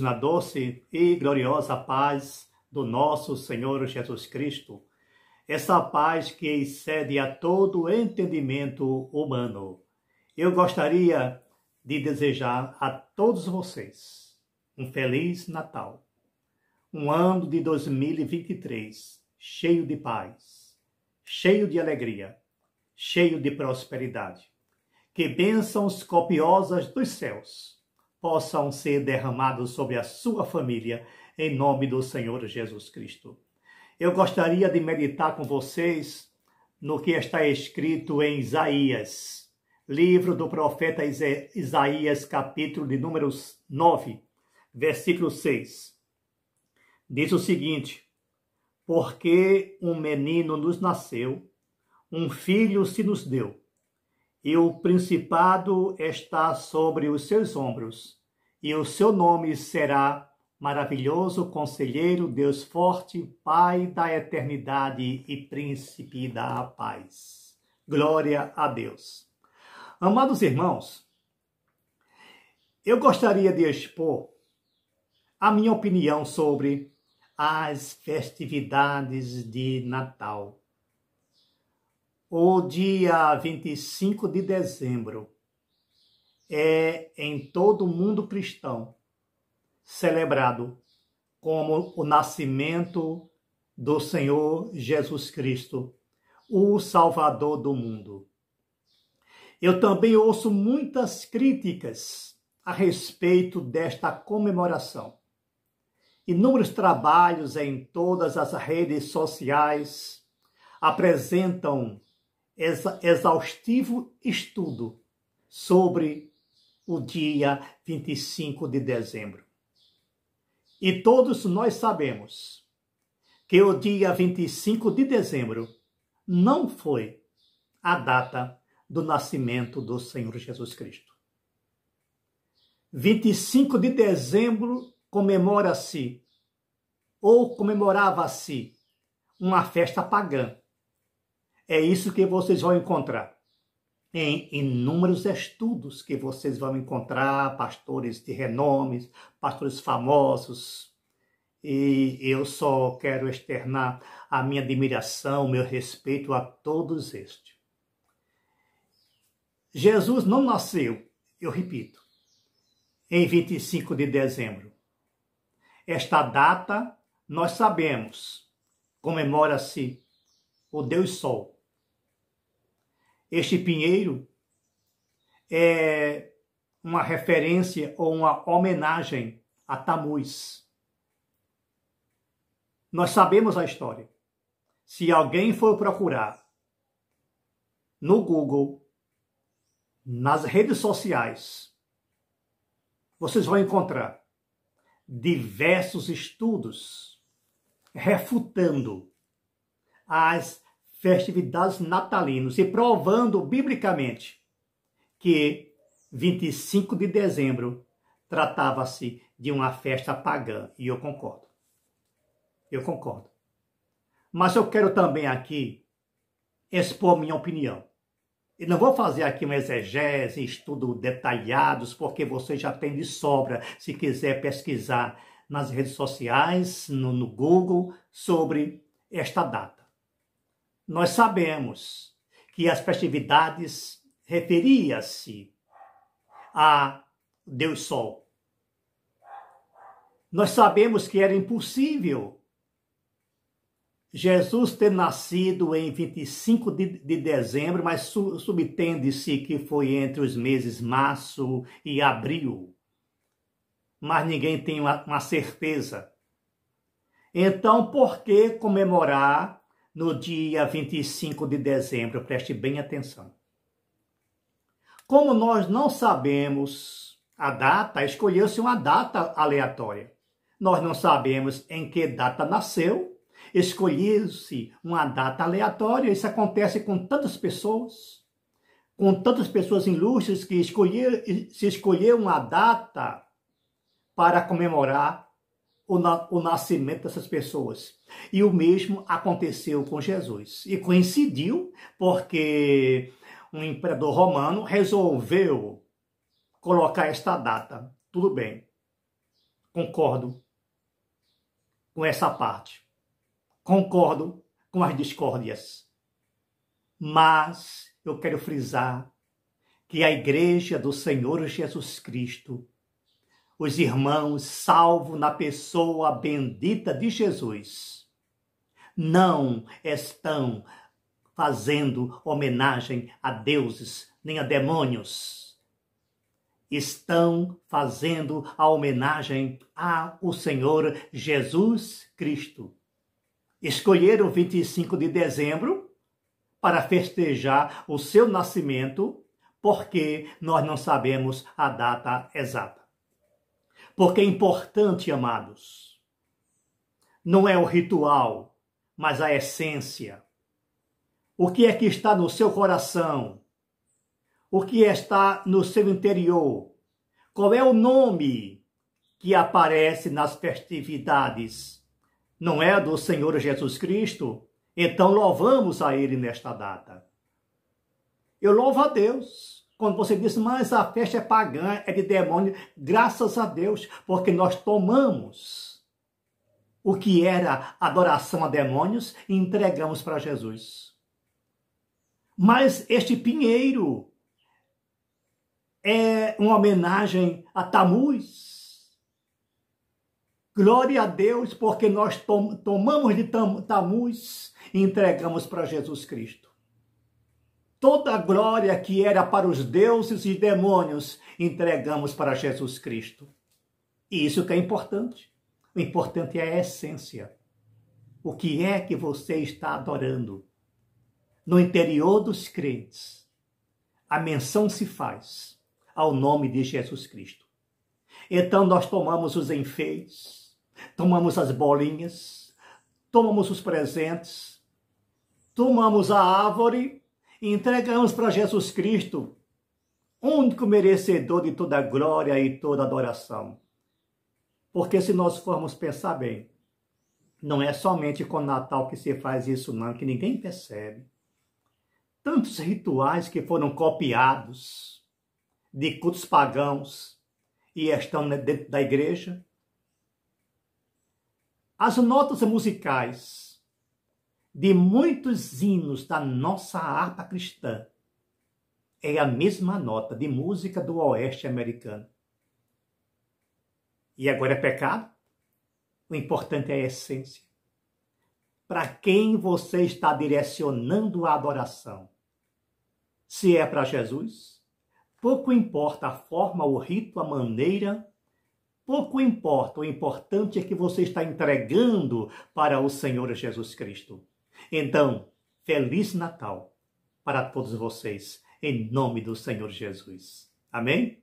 na doce e gloriosa paz do nosso Senhor Jesus Cristo, essa paz que excede a todo entendimento humano. Eu gostaria de desejar a todos vocês um feliz Natal, um ano de 2023 cheio de paz, cheio de alegria, cheio de prosperidade. Que bênçãos copiosas dos céus possam ser derramados sobre a sua família, em nome do Senhor Jesus Cristo. Eu gostaria de meditar com vocês no que está escrito em Isaías, livro do profeta Isaías, capítulo de números 9, versículo 6. Diz o seguinte: Porque um menino nos nasceu, um filho se nos deu e o principado está sobre os seus ombros, e o seu nome será Maravilhoso Conselheiro, Deus Forte, Pai da Eternidade e Príncipe da Paz. Glória a Deus. Amados irmãos, eu gostaria de expor a minha opinião sobre as festividades de Natal o dia 25 de dezembro é em todo o mundo cristão celebrado como o nascimento do Senhor Jesus Cristo, o Salvador do mundo. Eu também ouço muitas críticas a respeito desta comemoração. Inúmeros trabalhos em todas as redes sociais apresentam exaustivo estudo sobre o dia 25 de dezembro. E todos nós sabemos que o dia 25 de dezembro não foi a data do nascimento do Senhor Jesus Cristo. 25 de dezembro comemora-se, ou comemorava-se, uma festa pagã é isso que vocês vão encontrar em inúmeros estudos que vocês vão encontrar, pastores de renomes, pastores famosos. E eu só quero externar a minha admiração, o meu respeito a todos estes. Jesus não nasceu, eu repito, em 25 de dezembro. Esta data, nós sabemos, comemora-se o Deus Sol, este pinheiro é uma referência ou uma homenagem a Tamuz. Nós sabemos a história. Se alguém for procurar no Google, nas redes sociais, vocês vão encontrar diversos estudos refutando as festividades natalinas e provando biblicamente que 25 de dezembro tratava-se de uma festa pagã, e eu concordo. Eu concordo. Mas eu quero também aqui expor minha opinião. E não vou fazer aqui um exegese, estudo detalhados, porque você já tem de sobra se quiser pesquisar nas redes sociais, no, no Google, sobre esta data. Nós sabemos que as festividades referia-se a Deus Sol. Nós sabemos que era impossível Jesus ter nascido em 25 de, de dezembro, mas su, subtende-se que foi entre os meses março e abril. Mas ninguém tem uma, uma certeza. Então, por que comemorar no dia 25 de dezembro, preste bem atenção. Como nós não sabemos a data, escolheu-se uma data aleatória. Nós não sabemos em que data nasceu, escolheu-se uma data aleatória. Isso acontece com tantas pessoas, com tantas pessoas ilustres que escolher, se escolheu uma data para comemorar o, na, o nascimento dessas pessoas. E o mesmo aconteceu com Jesus. E coincidiu porque um imperador romano resolveu colocar esta data. Tudo bem, concordo com essa parte. Concordo com as discórdias. Mas eu quero frisar que a Igreja do Senhor Jesus Cristo os irmãos salvo na pessoa bendita de Jesus, não estão fazendo homenagem a deuses nem a demônios. Estão fazendo a homenagem ao Senhor Jesus Cristo. Escolheram 25 de dezembro para festejar o seu nascimento, porque nós não sabemos a data exata. Porque é importante, amados, não é o ritual, mas a essência. O que é que está no seu coração? O que está no seu interior? Qual é o nome que aparece nas festividades? Não é do Senhor Jesus Cristo? Então louvamos a Ele nesta data. Eu louvo a Deus quando você diz, mas a festa é pagã, é de demônio, graças a Deus, porque nós tomamos o que era adoração a demônios e entregamos para Jesus. Mas este pinheiro é uma homenagem a Tamuz. Glória a Deus, porque nós tom tomamos de tam Tamuz e entregamos para Jesus Cristo. Toda a glória que era para os deuses e demônios entregamos para Jesus Cristo. E isso que é importante. O importante é a essência. O que é que você está adorando? No interior dos crentes, a menção se faz ao nome de Jesus Cristo. Então nós tomamos os enfeites, tomamos as bolinhas, tomamos os presentes, tomamos a árvore entregamos para Jesus Cristo, único merecedor de toda glória e toda adoração. Porque se nós formos pensar bem, não é somente com Natal que se faz isso, não, que ninguém percebe. Tantos rituais que foram copiados de cultos pagãos e estão dentro da igreja. As notas musicais de muitos hinos da nossa harpa cristã é a mesma nota de música do oeste americano. E agora é pecado? O importante é a essência. Para quem você está direcionando a adoração? Se é para Jesus, pouco importa a forma, o rito, a maneira, pouco importa. O importante é que você está entregando para o Senhor Jesus Cristo. Então, Feliz Natal para todos vocês, em nome do Senhor Jesus. Amém?